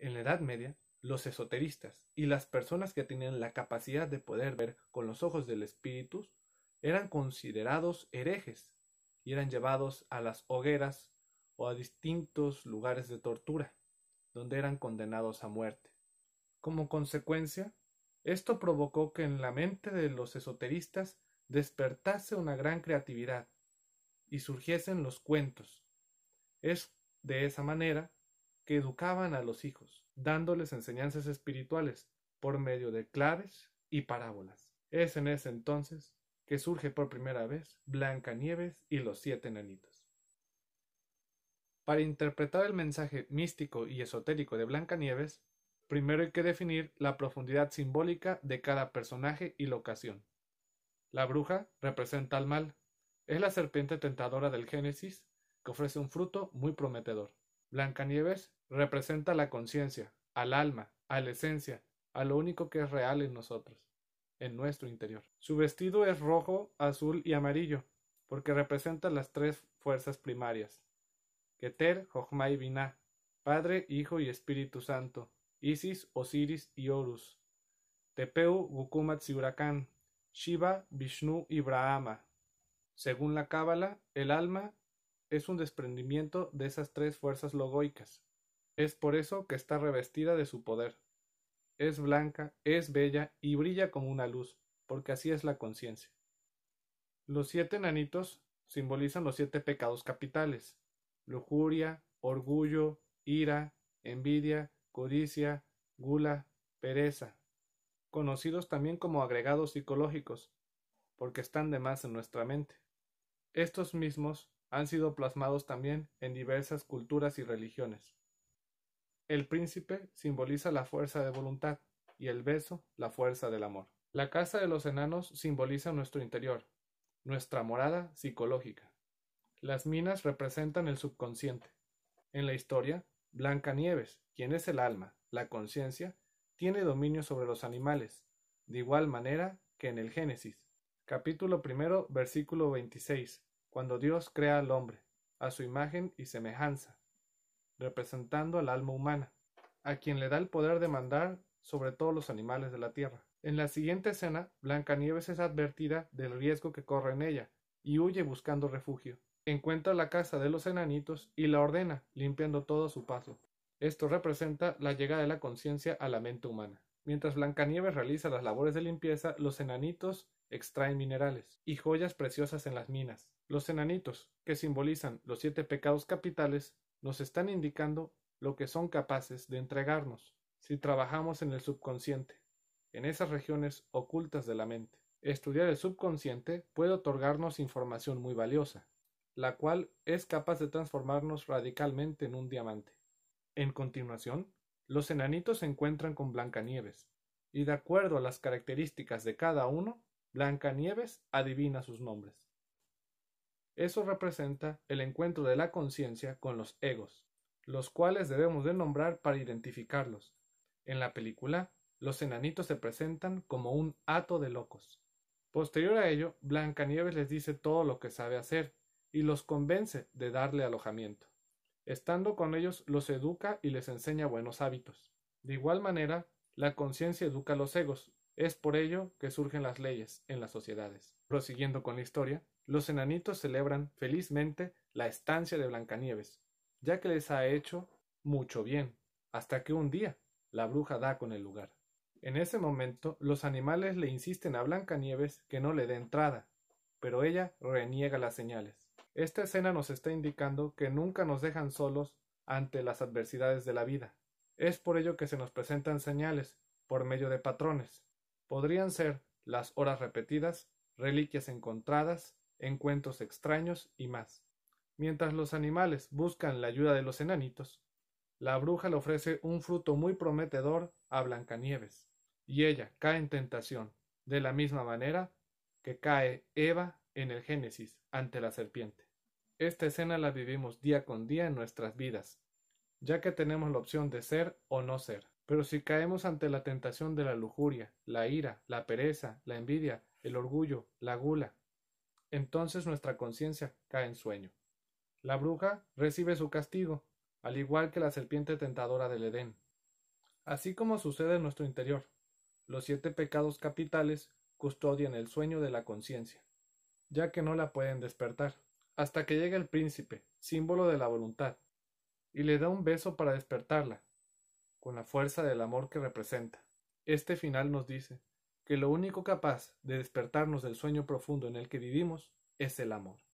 En la Edad Media, los esoteristas y las personas que tenían la capacidad de poder ver con los ojos del espíritu eran considerados herejes y eran llevados a las hogueras o a distintos lugares de tortura, donde eran condenados a muerte. Como consecuencia, esto provocó que en la mente de los esoteristas despertase una gran creatividad y surgiesen los cuentos. Es de esa manera que educaban a los hijos, dándoles enseñanzas espirituales por medio de claves y parábolas. Es en ese entonces que surge por primera vez Blancanieves y los siete enanitos. Para interpretar el mensaje místico y esotérico de Blancanieves, primero hay que definir la profundidad simbólica de cada personaje y locación. La bruja representa al mal, es la serpiente tentadora del Génesis que ofrece un fruto muy prometedor. Blancanieves representa la conciencia, al alma, a la esencia, a lo único que es real en nosotros, en nuestro interior. Su vestido es rojo, azul y amarillo, porque representa las tres fuerzas primarias: Keter, Jochma y Binah, Padre, Hijo y Espíritu Santo, Isis, Osiris y Horus, Tepeu, Gukumat y Huracán, Shiva, Vishnu y Brahma. Según la Cábala, el alma es un desprendimiento de esas tres fuerzas logoicas. Es por eso que está revestida de su poder. Es blanca, es bella y brilla como una luz, porque así es la conciencia. Los siete nanitos simbolizan los siete pecados capitales lujuria, orgullo, ira, envidia, codicia, gula, pereza, conocidos también como agregados psicológicos, porque están de más en nuestra mente. Estos mismos han sido plasmados también en diversas culturas y religiones. El príncipe simboliza la fuerza de voluntad y el beso la fuerza del amor. La casa de los enanos simboliza nuestro interior, nuestra morada psicológica. Las minas representan el subconsciente. En la historia, Blancanieves, quien es el alma, la conciencia, tiene dominio sobre los animales, de igual manera que en el Génesis. Capítulo primero, versículo 26, cuando Dios crea al hombre, a su imagen y semejanza, representando al alma humana, a quien le da el poder de mandar sobre todos los animales de la tierra. En la siguiente escena, Blancanieves es advertida del riesgo que corre en ella y huye buscando refugio. Encuentra la casa de los enanitos y la ordena, limpiando todo su paso. Esto representa la llegada de la conciencia a la mente humana. Mientras Blancanieves realiza las labores de limpieza, los enanitos extraen minerales y joyas preciosas en las minas. Los enanitos, que simbolizan los siete pecados capitales, nos están indicando lo que son capaces de entregarnos si trabajamos en el subconsciente, en esas regiones ocultas de la mente. Estudiar el subconsciente puede otorgarnos información muy valiosa, la cual es capaz de transformarnos radicalmente en un diamante. En continuación, los enanitos se encuentran con Blancanieves, y de acuerdo a las características de cada uno, Blancanieves adivina sus nombres. Eso representa el encuentro de la conciencia con los egos, los cuales debemos de nombrar para identificarlos. En la película, los enanitos se presentan como un hato de locos. Posterior a ello, Blanca Blancanieves les dice todo lo que sabe hacer y los convence de darle alojamiento. Estando con ellos, los educa y les enseña buenos hábitos. De igual manera, la conciencia educa a los egos, es por ello que surgen las leyes en las sociedades. Prosiguiendo con la historia, los enanitos celebran felizmente la estancia de Blancanieves, ya que les ha hecho mucho bien, hasta que un día la bruja da con el lugar. En ese momento, los animales le insisten a Blancanieves que no le dé entrada, pero ella reniega las señales. Esta escena nos está indicando que nunca nos dejan solos ante las adversidades de la vida. Es por ello que se nos presentan señales por medio de patrones, podrían ser las horas repetidas, reliquias encontradas, encuentros extraños y más. Mientras los animales buscan la ayuda de los enanitos, la bruja le ofrece un fruto muy prometedor a Blancanieves, y ella cae en tentación, de la misma manera que cae Eva en el Génesis ante la serpiente. Esta escena la vivimos día con día en nuestras vidas, ya que tenemos la opción de ser o no ser. Pero si caemos ante la tentación de la lujuria, la ira, la pereza, la envidia, el orgullo, la gula, entonces nuestra conciencia cae en sueño. La bruja recibe su castigo, al igual que la serpiente tentadora del Edén. Así como sucede en nuestro interior, los siete pecados capitales custodian el sueño de la conciencia, ya que no la pueden despertar, hasta que llega el príncipe, símbolo de la voluntad, y le da un beso para despertarla, con la fuerza del amor que representa. Este final nos dice que lo único capaz de despertarnos del sueño profundo en el que vivimos es el amor.